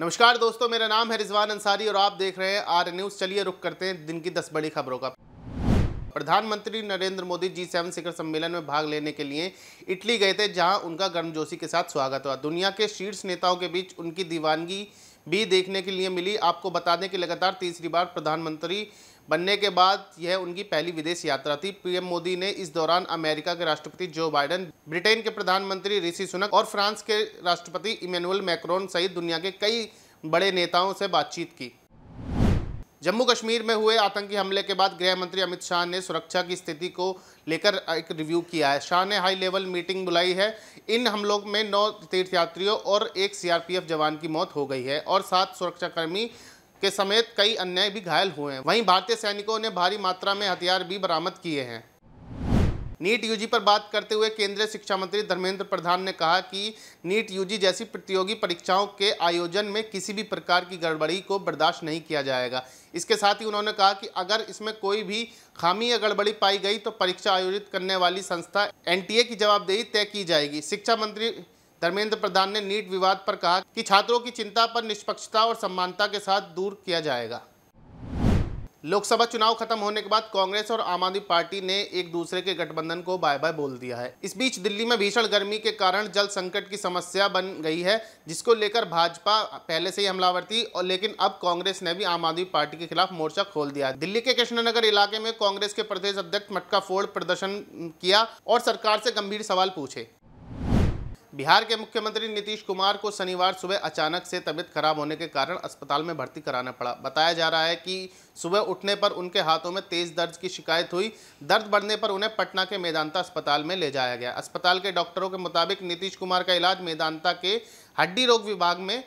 नमस्कार दोस्तों मेरा नाम है रिजवान अंसारी और आप देख रहे हैं आर न्यूज़ चलिए रुक करते हैं दिन की दस बड़ी खबरों का प्रधानमंत्री नरेंद्र मोदी जी सेवन शिखर सम्मेलन में भाग लेने के लिए इटली गए थे जहां उनका गर्मजोशी के साथ स्वागत हुआ दुनिया के शीर्ष नेताओं के बीच उनकी दीवानगी भी देखने के लिए मिली आपको बता दें कि लगातार तीसरी बार प्रधानमंत्री बनने के बाद यह उनकी पहली विदेश यात्रा थी पीएम मोदी ने इस दौरान अमेरिका के राष्ट्रपति जो बाइडन ब्रिटेन के प्रधानमंत्री ऋषि सुनक और फ्रांस के राष्ट्रपति इमेनुअल मैक्रोन सहित दुनिया के कई बड़े नेताओं से बातचीत की जम्मू कश्मीर में हुए आतंकी हमले के बाद गृह मंत्री अमित शाह ने सुरक्षा की स्थिति को लेकर एक रिव्यू किया है शाह ने हाई लेवल मीटिंग बुलाई है इन हमलों में नौ तीर्थयात्रियों और एक सीआरपीएफ जवान की मौत हो गई है और सात सुरक्षाकर्मी के समेत कई अन्य भी घायल हुए हैं वहीं भारतीय सैनिकों ने भारी मात्रा में हथियार भी बरामद किए हैं नीट यूजी पर बात करते हुए केंद्रीय शिक्षा मंत्री धर्मेंद्र प्रधान ने कहा कि नीट यूजी जैसी प्रतियोगी परीक्षाओं के आयोजन में किसी भी प्रकार की गड़बड़ी को बर्दाश्त नहीं किया जाएगा इसके साथ ही उन्होंने कहा कि अगर इसमें कोई भी खामी या गड़बड़ी पाई गई तो परीक्षा आयोजित करने वाली संस्था एन की जवाबदेही तय की जाएगी शिक्षा मंत्री धर्मेंद्र प्रधान ने नीट विवाद पर कहा कि छात्रों की चिंता पर निष्पक्षता और समानता के साथ दूर किया जाएगा लोकसभा चुनाव खत्म होने के बाद कांग्रेस और आम आदमी पार्टी ने एक दूसरे के गठबंधन को बाय बाय बोल दिया है इस बीच दिल्ली में भीषण गर्मी के कारण जल संकट की समस्या बन गई है जिसको लेकर भाजपा पहले से ही हमलावर थी और लेकिन अब कांग्रेस ने भी आम आदमी पार्टी के खिलाफ मोर्चा खोल दिया दिल्ली के कृष्णनगर इलाके में कांग्रेस के प्रदेश अध्यक्ष मटका फोड़ प्रदर्शन किया और सरकार से गंभीर सवाल पूछे बिहार के मुख्यमंत्री नीतीश कुमार को शनिवार सुबह अचानक से तबीयत खराब होने के कारण अस्पताल में भर्ती कराना पड़ा बताया जा रहा है कि सुबह उठने पर उनके हाथों में तेज दर्द की शिकायत हुई दर्द बढ़ने पर उन्हें पटना के मेदांता अस्पताल में ले जाया गया अस्पताल के डॉक्टरों के मुताबिक नीतीश कुमार का इलाज मेदांता के हड्डी रोग विभाग में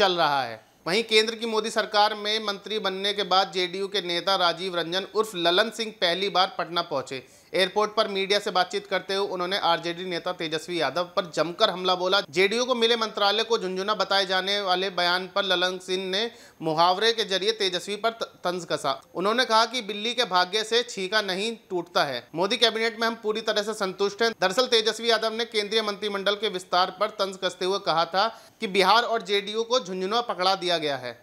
चल रहा है वहीं केंद्र की मोदी सरकार में मंत्री बनने के बाद जेडीयू के नेता राजीव रंजन उर्फ ललन सिंह पहली बार पटना पहुंचे एयरपोर्ट पर मीडिया से बातचीत करते हुए उन्होंने आरजेडी नेता तेजस्वी यादव पर जमकर हमला बोला जेडीयू को मिले मंत्रालय को झुंझुना बताए जाने वाले बयान पर ललन सिंह ने मुहावरे के जरिए तेजस्वी पर तंज कसा उन्होंने कहा कि बिल्ली के भाग्य से छीका नहीं टूटता है मोदी कैबिनेट में हम पूरी तरह से संतुष्ट हैं दरअसल तेजस्वी यादव ने केंद्रीय मंत्रिमंडल के विस्तार पर तंज कसते हुए कहा था कि बिहार और जेडीयू को झुंझुना पकड़ा दिया गया है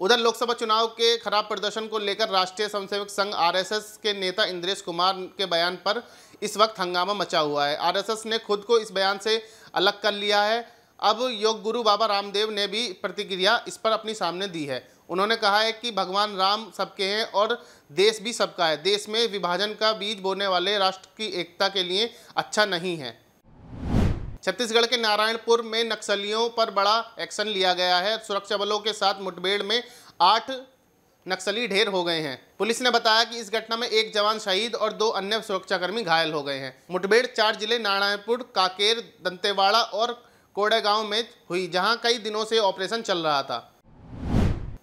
उधर लोकसभा चुनाव के खराब प्रदर्शन को लेकर राष्ट्रीय स्वयंसेवक संघ आरएसएस के नेता इंद्रेश कुमार के बयान पर इस वक्त हंगामा मचा हुआ है आरएसएस ने खुद को इस बयान से अलग कर लिया है अब योग गुरु बाबा रामदेव ने भी प्रतिक्रिया इस पर अपनी सामने दी है उन्होंने कहा है कि भगवान राम सबके हैं और देश भी सबका है देश में विभाजन का बीज बोने वाले राष्ट्र की एकता के लिए अच्छा नहीं है छत्तीसगढ़ के नारायणपुर में नक्सलियों पर बड़ा एक्शन लिया गया है सुरक्षा बलों के साथ मुठभेड़ में आठ नक्सली ढेर हो गए हैं पुलिस ने बताया कि इस घटना में एक जवान शहीद और दो अन्य सुरक्षाकर्मी घायल हो गए हैं मुठभेड़ चार जिले नारायणपुर काकेर दंतेवाड़ा और कोडेगांव में हुई जहां कई दिनों से ऑपरेशन चल रहा था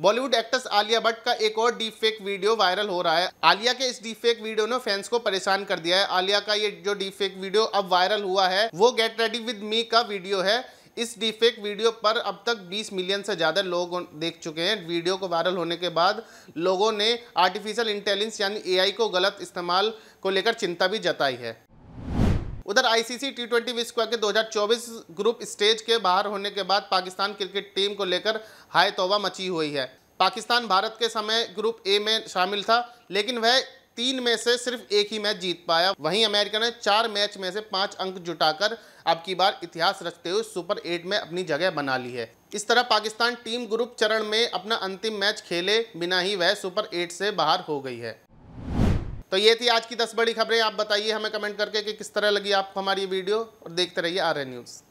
बॉलीवुड एक्ट्रेस आलिया भट्ट का एक और डीप फेक वीडियो वायरल हो रहा है आलिया के इस डीप फेक वीडियो ने फैंस को परेशान कर दिया है आलिया का ये जो डीप फेक वीडियो अब वायरल हुआ है वो गेट रेडी विद मी का वीडियो है इस डीफेक वीडियो पर अब तक 20 मिलियन से ज़्यादा लोग देख चुके हैं वीडियो को वायरल होने के बाद लोगों ने आर्टिफिशियल इंटेलिजेंस यानी एआई को गलत इस्तेमाल को लेकर चिंता भी जताई है उधर आईसीसी टी ट्वेंटी विश्व कप के 2024 ग्रुप स्टेज के बाहर होने के बाद पाकिस्तान क्रिकेट टीम को लेकर हाय तोबा मची हुई है पाकिस्तान भारत के समय ग्रुप ए में शामिल था लेकिन वह तीन में से सिर्फ एक ही मैच जीत पाया वहीं अमेरिका ने चार मैच में से पांच अंक जुटाकर अब की बार इतिहास रचते हुए सुपर एट में अपनी जगह बना ली है इस तरह पाकिस्तान टीम ग्रुप चरण में अपना अंतिम मैच खेले बिना ही वह सुपर एट से बाहर हो गई है तो ये थी आज की दस बड़ी खबरें आप बताइए हमें कमेंट करके कि किस तरह लगी आपको हमारी वीडियो और देखते रहिए आर न्यूज़